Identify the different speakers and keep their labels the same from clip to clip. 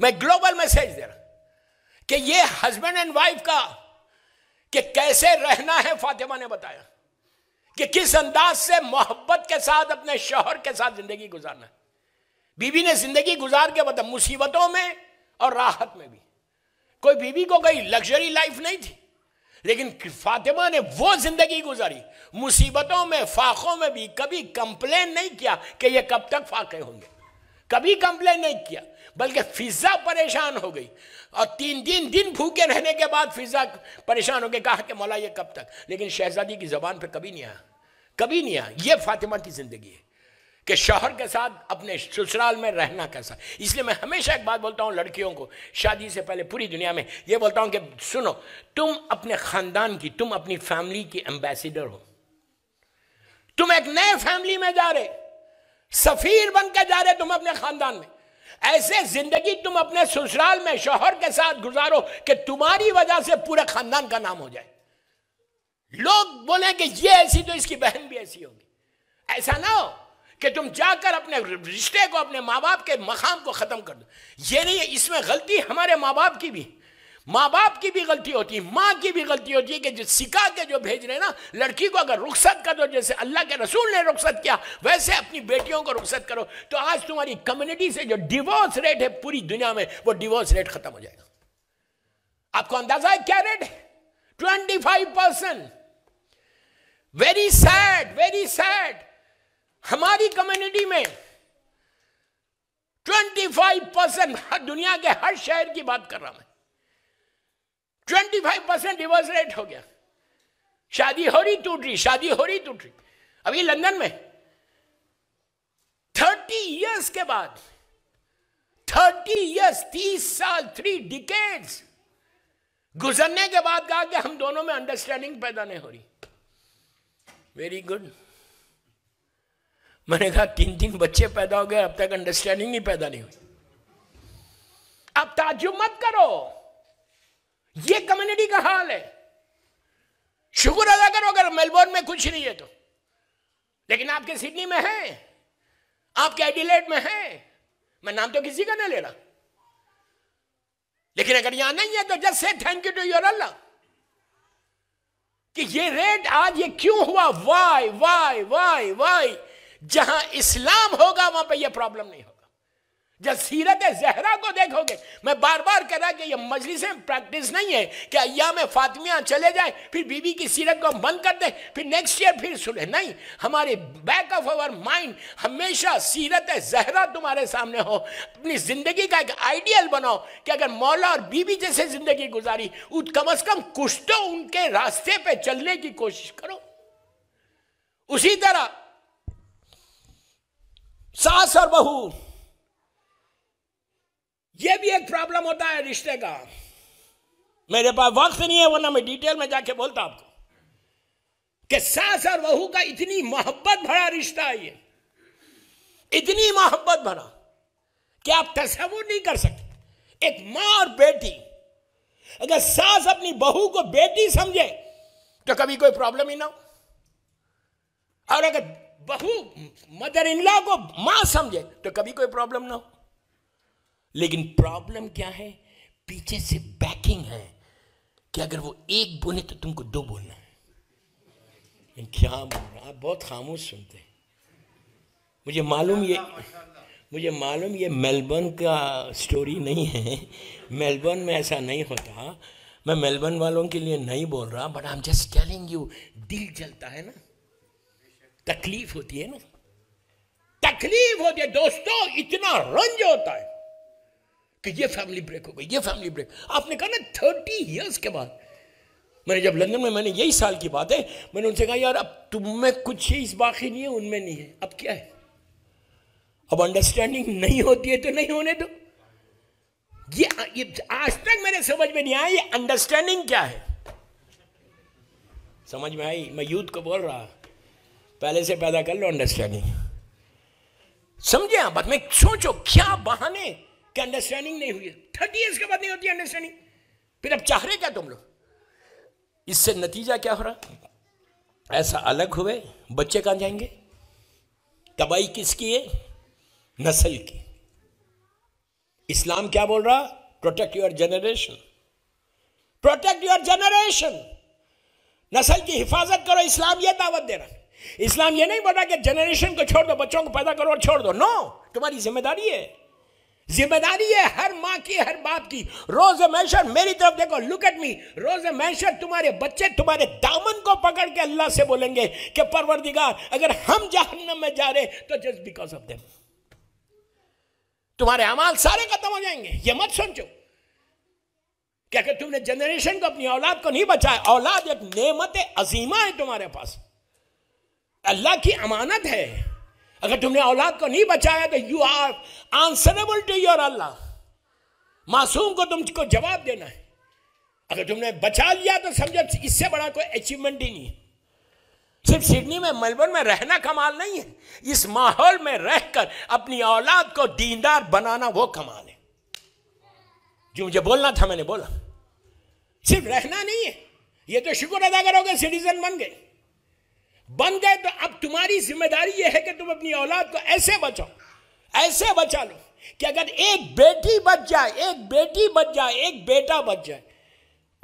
Speaker 1: मैं global message दे रहा कि ये हस्बैंड एंड वाइफ का कि कैसे रहना है फातिमा ने बताया कि किस अंदाज से मोहब्बत के साथ अपने शोहर के साथ जिंदगी गुजारना है ने जिंदगी गुजार के बता मुसीबतों में और राहत में भी कोई बीबी को कोई लग्जरी लाइफ नहीं थी लेकिन फातिमा ने वो जिंदगी गुजारी मुसीबतों में फाखों में भी कभी कंप्लेन नहीं किया कि ये कब तक फाके होंगे कभी कंप्लेन नहीं किया बल्कि फिज़ा परेशान हो गई और तीन दिन दिन भूखे रहने के बाद फिज़ा परेशान हो गई कहा कि मौला ये कब तक लेकिन शहजादी की ज़बान पर कभी नहीं आया कभी नहीं आया ये फातिमा की ज़िंदगी है कि शोहर के साथ अपने ससुराल में रहना कैसा इसलिए मैं हमेशा एक बात बोलता हूँ लड़कियों को शादी से पहले पूरी दुनिया में ये बोलता हूँ कि सुनो तुम अपने ख़ानदान की तुम अपनी फैमिली की एम्बेसडर हो तुम एक नए फैमिली में जा रहे सफ़ीर बन के जा रहे तुम अपने ख़ानदान में ऐसे जिंदगी तुम अपने ससुराल में शोहर के साथ गुजारो कि तुम्हारी वजह से पूरे खानदान का नाम हो जाए लोग बोले कि ये ऐसी तो इसकी बहन भी ऐसी होगी ऐसा ना हो कि तुम जाकर अपने रिश्ते को अपने माँ बाप के मकाम को ख़त्म कर दो ये नहीं इसमें गलती हमारे माँ बाप की भी है माँ बाप की भी गलती होती है माँ की भी गलती होती है कि जो सिखा के जो भेज रहे ना लड़की को अगर रुख्सत कर दो जैसे अल्लाह के रसूल ने रुखसत किया वैसे अपनी बेटियों को रुखसत करो तो आज तुम्हारी कम्युनिटी से जो डिवोर्स रेट है पूरी दुनिया में वो डिवोर्स रेट खत्म हो जाएगा आपको अंदाजा है क्या रेट है twenty five percent very sad very sad हमारी कम्युनिटी में ट्वेंटी फाइव परसेंट दुनिया के हर शहर की बात कर रहा हूं मैं twenty five percent divorce rate हो गया शादी हो रही टूट रही शादी हो रही टूट रही अभी लंदन में थर्टी इयर्स के बाद थर्टी इयर्स तीस साल थ्री डिकेड्स गुजरने के बाद कहा कि हम दोनों में अंडरस्टैंडिंग पैदा नहीं हो रही वेरी गुड मैंने कहा तीन तीन बच्चे पैदा हो गए अब तक अंडरस्टैंडिंग ही पैदा नहीं हुई अब ताजुब मत करो ये कम्युनिटी का हाल है शुक्र अदा करो अगर मेलबोर्न में कुछ नहीं है तो लेकिन आपके सिडनी में है आपके एडिलेट में है मैं नाम तो किसी का नहीं ले रहा लेकिन अगर यहां नहीं है तो जस्ट से thank you to your Allah कि ये रेट आज ये क्यों हुआ वाई वाई वाई वाई जहां इस्लाम होगा वहां पे ये प्रॉब्लम नहीं हो जब सीरत जहरा को देखोगे मैं बार बार कह रहा कि यह मजलिस प्रैक्टिस नहीं है कि में फातमिया चले जाए फिर बीबी की सीरत को हम बंद कर दें फिर नेक्स्ट ईयर फिर सुने नहीं हमारे बैक ऑफ आवर माइंड हमेशा सीरत जहरा तुम्हारे सामने हो अपनी ज़िंदगी का एक आइडियल बनाओ कि अगर मौला और बीबी जैसे ज़िंदगी गुजारी कम अज़ कम कुछ तो उनके रास्ते पर चलने की कोशिश करो उसी तरह सास और बहू ये भी एक प्रॉब्लम होता है रिश्ते का मेरे पास वक्त नहीं है वरना मैं डिटेल में जाके बोलता आपको कि सास और बहू का इतनी मोहब्बत भरा रिश्ता है ये इतनी मोहब्बत भरा कि आप तस्वुर नहीं कर सकते एक माँ और बेटी अगर सास अपनी बहू को बेटी समझे तो कभी कोई प्रॉब्लम ही ना हो और अगर बहू मदर इन लॉ को मां समझे तो कभी कोई प्रॉब्लम ना हो लेकिन प्रॉब्लम क्या है पीछे से बैकिंग है कि अगर वो एक बोले तो तुमको दो बोलना है क्या बोल रहा आप बहुत खामोश सुनते हैं मुझे मालूम ये मुझे मालूम ये मेलबर्न का स्टोरी नहीं है मेलबर्न में ऐसा नहीं होता मैं मेलबर्न वालों के लिए नहीं बोल रहा but I am just telling you दिल जलता है ना तकलीफ होती है ना तकलीफ होती है दोस्तों इतना रंज होता है कि ये फैमिली ब्रेक हो गई ये फैमिली ब्रेक आपने कहा ना थर्टी ईयर्स के बाद मैंने जब लंदन में मैंने यही साल की बात है मैंने उनसे कहा यार अब तुम में कुछ इस बाकी नहीं है उनमें नहीं है अब क्या है अब अंडरस्टैंडिंग नहीं होती है तो नहीं होने दो ये, ये आज तक मैंने समझ में नहीं आया ये अंडरस्टैंडिंग क्या है समझ में आई मैं यूथ को बोल रहा पहले से पैदा कर लो अंडरस्टैंडिंग समझे आप बात में सोचो क्या बहाने कि अंडरस्टैंडिंग नहीं हुई है थर्टी ईयर्स के बाद नहीं होती अंडरस्टैंडिंग फिर अब चाह रहे क्या तुम लोग इससे नतीजा क्या हो रहा ऐसा अलग हुए बच्चे कहाँ जाएंगे तबाही किसकी है नस्ल की इस्लाम क्या बोल रहा protect your generation protect your generation नस्ल की हिफाजत करो इस्लाम यह दावत दे रहा इस्लाम यह नहीं बोल रहा कि जनरेशन को छोड़ दो बच्चों को पैदा करो और छोड़ दो नो तुम्हारी जिम्मेदारी है जिम्मेदारी है हर माँ की हर बाप की रोज मैशर मेरी तरफ देखो लुक एट मी रोज मैशर तुम्हारे बच्चे तुम्हारे दामन को पकड़ के अल्लाह से बोलेंगे कि परवरदिगार अगर हम जहन्नम में जा रहे तो जस्ट बिकॉज ऑफ देम तुम्हारे अमाल सारे खत्म हो जाएंगे ये मत सोचो क्या कि तुमने जनरेशन को अपनी औलाद को नहीं बचाया औलाद एक नेमत अजीमा है तुम्हारे पास अल्लाह की अमानत है अगर तुमने औलाद को नहीं बचाया तो you are answerable to your Allah मासूम को तुमको जवाब देना है अगर तुमने बचा लिया तो समझो इससे बड़ा कोई अचीवमेंट ही नहीं है सिर्फ सिडनी में मेलबर्न में रहना कमाल नहीं है इस माहौल में रहकर अपनी औलाद को दीनदार बनाना वो कमाल है जो मुझे बोलना था मैंने बोला सिर्फ रहना नहीं है ये तो शुक्र अदा करोगे सिटीजन बन गए बन गए तो अब तुम्हारी जिम्मेदारी यह है कि तुम अपनी औलाद को ऐसे बचाओ ऐसे बचा लो कि अगर एक बेटी बच जाए एक बेटी बच जाए एक बेटा बच जाए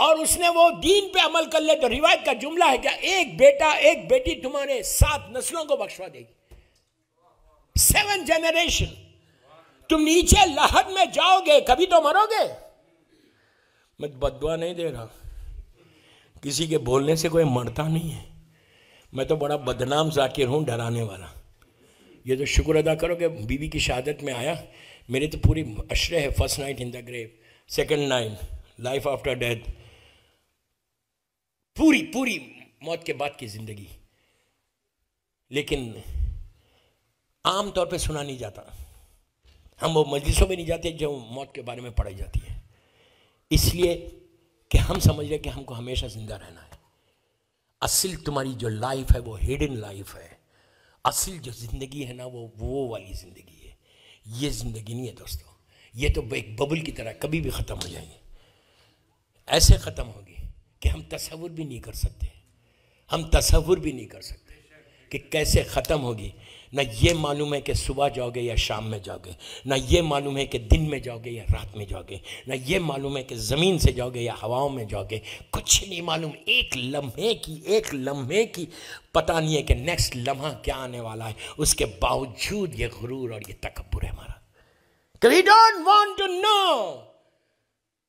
Speaker 1: और उसने वो दीन पे अमल कर ले तो रिवायत का जुमला है क्या एक बेटा एक बेटी तुम्हारे सात नस्लों को बख्शवा देगी सेवन जनरेशन तुम नीचे लहद में जाओगे कभी तो मरोगे मैं बदवा नहीं दे रहा किसी के बोलने से कोई मरता नहीं है मैं तो बड़ा बदनाम जाकिर हूँ डराने वाला ये तो शुक्र अदा करो कि बीवी की शहादत में आया मेरी तो पूरी अशरे है first night in the grave second night life after death पूरी पूरी मौत के बाद की ज़िंदगी लेकिन आम तौर पे सुना नहीं जाता हम वो मजलिसों में नहीं जाते जो मौत के बारे में पढ़ाई जाती है इसलिए कि हम समझ रहे कि हमको हमेशा ज़िंदा रहना है असल तुम्हारी जो लाइफ है वो हिडन लाइफ है असल जो ज़िंदगी है ना वो वो वाली ज़िंदगी है ये ज़िंदगी नहीं है दोस्तों ये तो एक बबल की तरह कभी भी ख़त्म हो जाएंगे ऐसे ख़त्म होगी कि हम तस्वुर भी नहीं कर सकते हम तस्वुर भी नहीं कर सकते कि कैसे ख़त्म होगी ना ये मालूम है कि सुबह जाओगे या शाम में जाओगे ना ये मालूम है कि दिन में जाओगे या रात में जाओगे ना ये मालूम है कि ज़मीन से जाओगे या हवाओं में जाओगे कुछ नहीं मालूम एक लम्हे की एक लम्हे की पता नहीं है कि नेक्स्ट लम्हा क्या आने वाला है उसके बावजूद ये गुरूर और ये तकबर है हमारा we don't want to know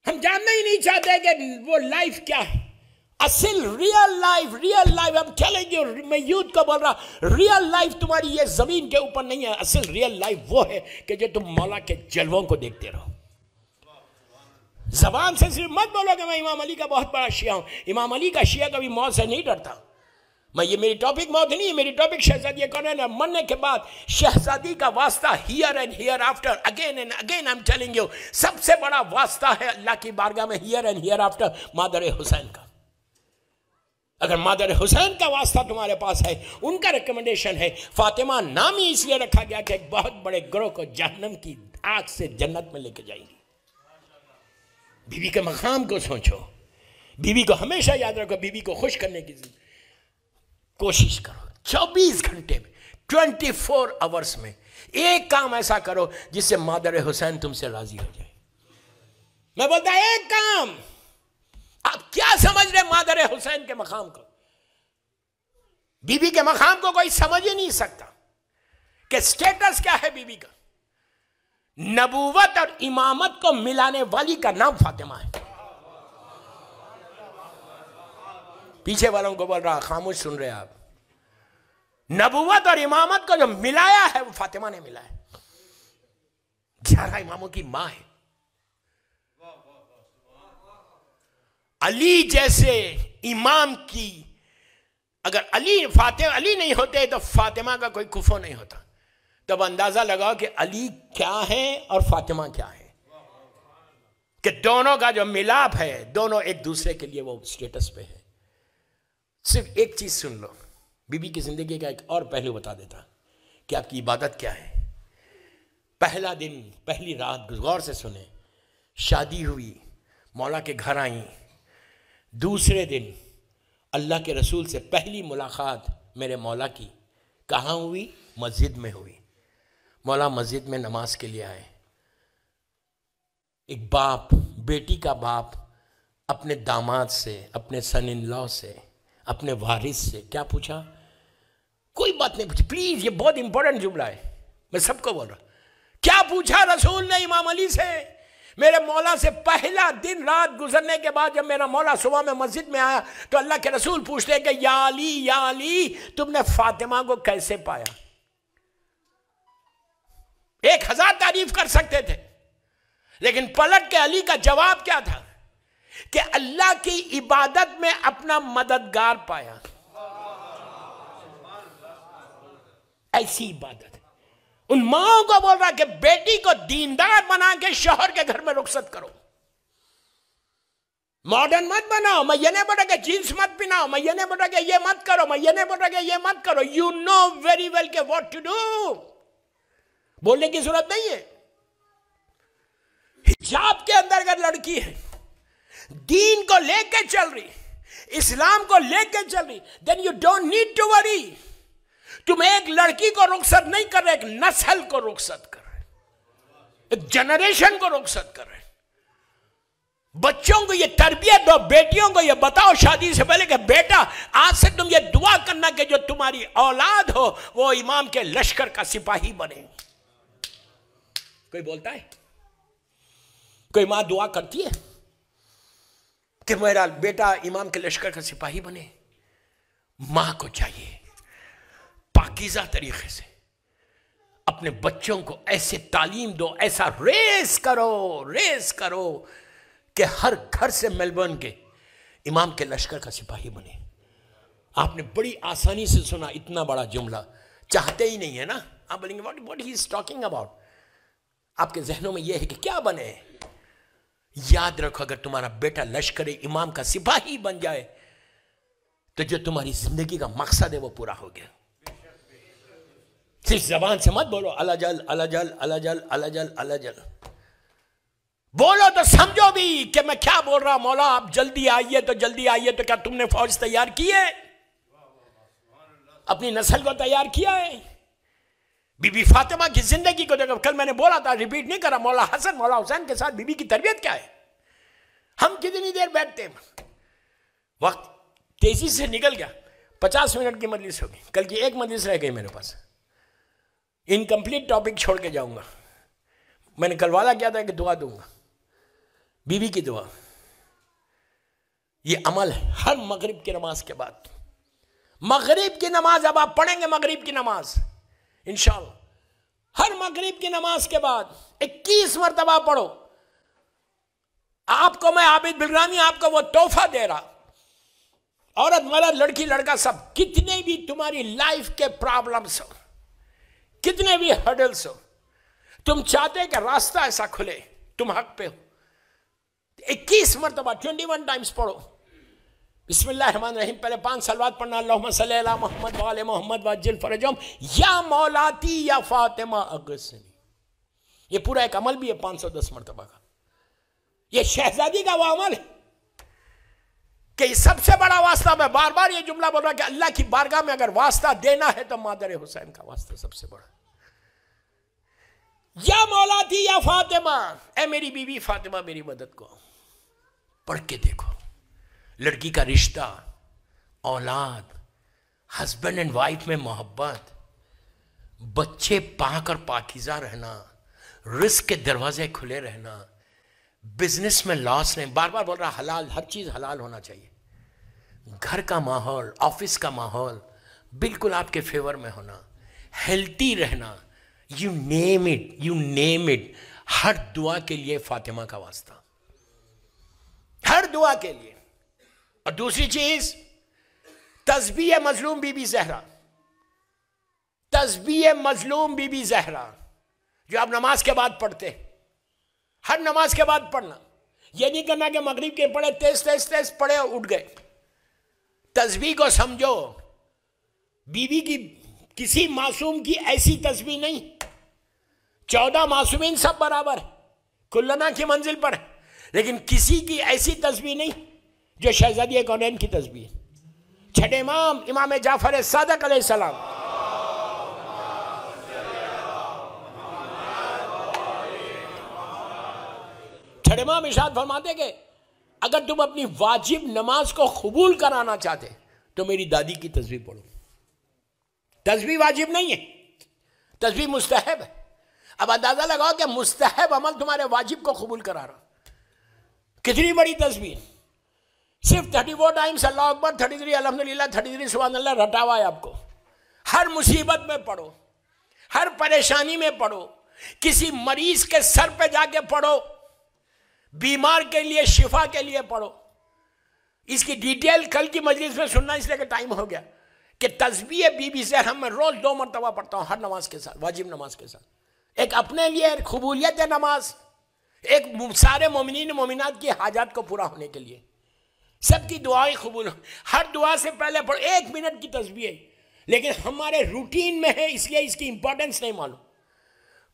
Speaker 1: हम जानना ही नहीं चाहते कि वो लाइफ क्या है असल रियल लाइफ रियल लाइफ हम चलेंगे मैं यूथ को बोल रहा रियल लाइफ तुम्हारी ये ज़मीन के ऊपर नहीं है असल रियल लाइफ वो है कि जो तुम मौला के जलवों को देखते रहो जबान से सिर्फ मत बोलो कि मैं इमाम अली का बहुत बड़ा शिया हूं इमाम अली का शिया कभी मौत से नहीं डरता मैं ये मेरी टॉपिक मौत नहीं है मेरी टॉपिक शहजादी कौन है मरने के बाद शहजादी का वास्ता here and hereafter again and again I am telling you सबसे बड़ा वास्ता है अल्लाह की बारगाह में हियर एंड हियर आफ्टर मादर हुसैन का अगर मादर हुसैन का वास्ता तुम्हारे पास है उनका रिकमेंडेशन है फातिमा नाम ही इसलिए रखा गया कि एक बहुत बड़े ग्रोह को जहनम की आग से जन्नत में लेके जाएंगी बीवी के मकाम को सोचो बीवी को हमेशा याद रखो बीवी को खुश करने की कोशिश करो चौबीस घंटे में ट्वेंटी फोर आवर्स में एक काम ऐसा करो जिससे मादर हुसैन तुमसे राजी हो जाए मैं बोलता एक काम आप क्या समझ रहे मादर हुसैन के मकाम को बीबी के मकाम को कोई समझ ही नहीं सकता कि स्टेटस क्या है बीबी का नबूवत और इमामत को मिलाने वाली का नाम फातिमा है पीछे वालों को बोल रहा खामोश सुन रहे आप नबूवत और इमामत को जो मिलाया है वो फातिमा ने मिलाया ग्यारह इमामों की मां है अली जैसे इमाम की अगर अली फातिमा अली नहीं होते तो फातिमा का कोई कुफो नहीं होता तब अंदाज़ा लगाओ कि अली क्या है और फातिमा क्या है कि दोनों का जो मिलाप है दोनों एक दूसरे के लिए वो स्टेटस पे है सिर्फ एक चीज़ सुन लो बीबी की ज़िंदगी का एक और पहलू बता देता कि आपकी इबादत क्या है पहला दिन पहली रात गौर से सुने शादी हुई मौला के घर आई दूसरे दिन अल्लाह के रसूल से पहली मुलाकात मेरे मौला की कहाँ हुई मस्जिद में हुई मौला मस्जिद में नमाज के लिए आए एक बाप बेटी का बाप अपने दामाद से अपने सन इन लॉ से अपने वारिस से क्या पूछा कोई बात नहीं पूछी प्लीज़ ये बहुत इंपॉर्टेंट जुमला है मैं सबको बोल रहा क्या पूछा रसूल ने इमाम अली से मेरे मौला से पहला दिन रात गुजरने के बाद जब मेरा मौला सुबह में मस्जिद में आया तो अल्लाह के रसूल पूछते हैं कि याली याली तुमने फातिमा को कैसे पाया एक हजार तारीफ कर सकते थे लेकिन पलट के अली का जवाब क्या था कि अल्लाह की इबादत में अपना मददगार पाया ऐसी इबादत उन माओ को बोल रहा है कि बेटी को दीनदार बना के शहर के घर में रुखसत करो मॉडर्न मत बनाओ मैं ये नहीं बोला कि मत पिनाओ मैं ये नहीं बोला कि ये मत करो मैं ये नहीं बोला कि ये मत करो यू नो वेरी वेल के व्हाट टू डू बोलने की जरूरत नहीं है हिजाब के अंदर अगर लड़की है दीन को लेके चल रही इस्लाम को लेके चल रही then you don't need to worry तुम एक लड़की को रुखसत नहीं कर रहे एक नस्ल को रुखसत कर रहे एक जनरेशन को रुखसत कर रहे बच्चों को ये तरबियत दो बेटियों को ये बताओ शादी से पहले कि बेटा आज से तुम ये दुआ करना कि जो तुम्हारी औलाद हो वो इमाम के लश्कर का सिपाही बने कोई बोलता है कोई मां दुआ करती है कि मेरा बेटा इमाम के लश्कर का सिपाही बने मां को चाहिए पाकिजा तरीके से अपने बच्चों को ऐसे तालीम दो ऐसा रेस करो रेस करो कि हर घर से मेलबर्न के इमाम के लश्कर का सिपाही बने आपने बड़ी आसानी से सुना इतना बड़ा जुमला चाहते ही नहीं है ना आप बोलेंगे what what he is talking about आपके जहनों में यह है कि क्या बने याद रखो अगर तुम्हारा बेटा लश्कर इमाम का सिपाही बन जाए तो जो तुम्हारी जिंदगी का मकसद है वो पूरा हो गया सिर्फ जबान से मत बोलो अला जल अला जल अला जल अला जल अला जल बोलो तो समझो भी कि मैं क्या बोल रहा मौला आप जल्दी आइए तो जल्दी आइए तो क्या तुमने फौज तैयार की है अपनी नस्ल को तैयार किया है बीबी फातिमा की जिंदगी को देखो कल मैंने बोला था रिपीट नहीं करा मौला हसन मौला हुसैन के साथ बीबी की तरबियत क्या है हम कितनी देर बैठते हैं वक्त तेजी से निकल गया पचास मिनट की मजलिस होगी कल की एक मजलिस रह गई मेरे पास इनकम्प्लीट टॉपिक छोड़ के जाऊंगा मैंने कल वादा किया था कि दुआ दूंगा बीवी की दुआ ये अमल है हर मगरिब की नमाज के बाद मगरिब की नमाज अब आप पढ़ेंगे मगरिब की नमाज इन हर मगरिब की नमाज के बाद 21 मरतबा पढ़ो आपको मैं आबिद बिलरानी आपको वो तोहफा दे रहा औरत मरद लड़की लड़का सब कितने भी तुम्हारी लाइफ के प्रॉब्लम्स हो कितने भी हर्डल्स हो तुम चाहते कि रास्ता ऐसा खुले तुम हक पे हो इक्कीस मरतबा ट्वेंटी वन टाइम्स पढ़ो बिस्मिल्लाहमान रहीम पहले पांच सलवात पढ़ना अल्लाह अला मोहम्मद वाल मोहम्मद वाजिल फरजम या मौलाती या फातिमा अगसनी ये पूरा एक अमल भी है पांच सौ दस मरतबा का ये शहजादी का वह अमल है कि सबसे बड़ा वास्ता मैं बार बार ये जुमला बोल रहा कि अल्लाह की बारगाह में अगर वास्ता देना है तो मादर हुसैन का वास्ता सबसे बड़ा या मौला थी या फातिमा ए मेरी बीवी फातिमा मेरी मदद को पढ़ के देखो लड़की का रिश्ता औलाद हस्बैंड एंड वाइफ में मोहब्बत बच्चे पाक और पाकिजा रहना रिस्क के दरवाजे खुले रहना बिजनेस में लॉस नहीं बार बार बोल रहा हलाल हर चीज़ हलाल होना चाहिए घर का माहौल ऑफिस का माहौल बिल्कुल आपके फेवर में होना हेल्थी रहना you name it you name it हर दुआ के लिए फातिमा का वास्ता हर दुआ के लिए और दूसरी चीज तस्बी है मजलूम बीबी जहरा तस्बी है मजलूम बीबी जहरा जो आप नमाज के बाद पढ़ते हर नमाज के बाद पढ़ना यह नहीं करना कि मगरिब के पढ़े तेज तेज तेज पढ़े और उठ गए तस्बी को समझो बीबी की किसी मासूम की ऐसी तस्वीर नहीं चौदह मासूमिन सब बराबर है कुल्लना की मंजिल पर है लेकिन किसी की ऐसी तस्वीर नहीं जो शहजादी कौनैन की तस्वीर छठे इमाम इमाम जाफर सदक सलाम छठे इमाम इशाद फरमाते के अगर तुम अपनी वाजिब नमाज को कबूल कराना चाहते तो मेरी दादी की तस्वीर पढ़ो तस्वीर वाजिब नहीं है तस्वीर मुस्तहब है अब अंदाज़ा लगाओ कि मुस्तहब अमल तुम्हारे वाजिब को कबूल करा रहा कितनी बड़ी तस्वीर सिर्फ थर्टी फोर टाइम्स अल्लाह अकबर थर्टी थ्री अलहमदिल्ला थर्टी थ्री सुबह रटा हुआ है आपको हर मुसीबत में पढ़ो हर परेशानी में पढ़ो किसी मरीज के सर पे जाके पढ़ो बीमार के लिए शिफा के लिए पढ़ो इसकी डिटेल कल की मजलिस में सुनना इसलिए टाइम हो गया कि तस्वीर बीबी से हम रोज़ दो मरतबा पढ़ता हूँ हर नमाज के साथ वाजिब नमाज के साथ एक अपने लिए कबूलियत है नमाज एक सारे ममिन मोमिनत की हाजात को पूरा होने के लिए सबकी दुआएं कबूल हर दुआ से पहले पढ़ो एक मिनट की तस्वीर लेकिन हमारे रूटीन में है इसलिए इसकी इंपॉर्टेंस नहीं मालूम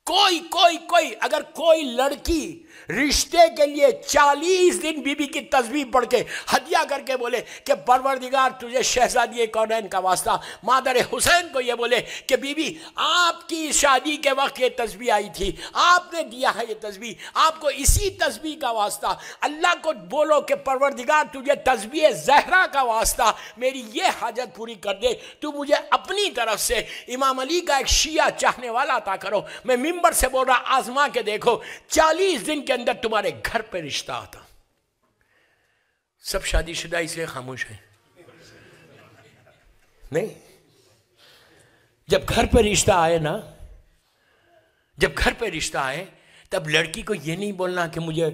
Speaker 1: कोई कोई कोई अगर कोई लड़की रिश्ते के लिए चालीस दिन बीबी की तस्वीर पढ़ के हदिया करके बोले कि परवरदिगार तुझे शहजादी कौन का वास्ता मादर हुसैन को ये बोले कि बीबी आपकी शादी के वक्त ये तस्वीर आई थी आपने दिया है ये तस्वीर आपको इसी तस्वीर का वास्ता अल्लाह को बोलो कि परवरदिगार तुझे तस्वीर जहरा का वास्ता मेरी ये हाजत पूरी कर दे तू मुझे अपनी तरफ से इमाम अली का एक शिया चाहने वाला था करो मैं मिंबर से बोल रहा आजमा के देखो चालीस दिन के अंदर तुम्हारे घर पे रिश्ता आता सब शादीशुदा इसलिए खामोश है नहीं जब घर पे रिश्ता आए ना जब घर पे रिश्ता आए तब लड़की को यह नहीं बोलना कि मुझे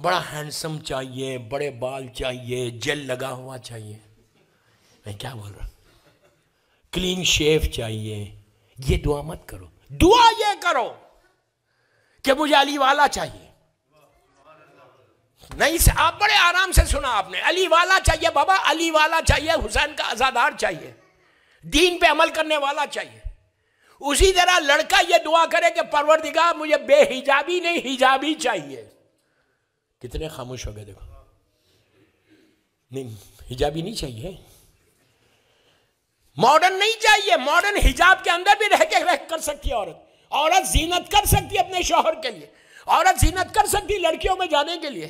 Speaker 1: बड़ा हैंडसम चाहिए बड़े बाल चाहिए जेल लगा हुआ चाहिए मैं क्या बोल रहा क्लीन शेव चाहिए ये दुआ मत करो दुआ ये करो कि मुझे अली वाला चाहिए नहीं आप बड़े आराम से सुना आपने अली वाला चाहिए बाबा अली वाला चाहिए हुसैन का आजादार चाहिए दीन पे अमल करने वाला चाहिए उसी तरह लड़का ये दुआ करे कि दिखा मुझे बेहिजाबी नहीं हिजाबी चाहिए कितने खामोश हो गए देखो नहीं हिजाबी नहीं चाहिए मॉडर्न नहीं चाहिए मॉडर्न हिजाब के अंदर भी रह के रह कर सकती है औरत औरत जीनत कर सकती है अपने शोहर के लिए औरत जीनत कर सकती है लड़कियों में जाने के लिए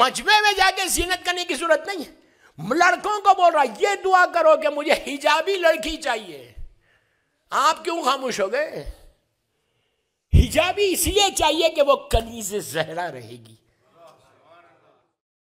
Speaker 1: मजमे में जाके जीनत करने की जरूरत नहीं है लड़कों को बोल रहा ये दुआ करो कि मुझे हिजाबी लड़की चाहिए आप क्यों खामोश हो गए हिजाबी इसलिए चाहिए कि वो कनीज जहरा रहेगी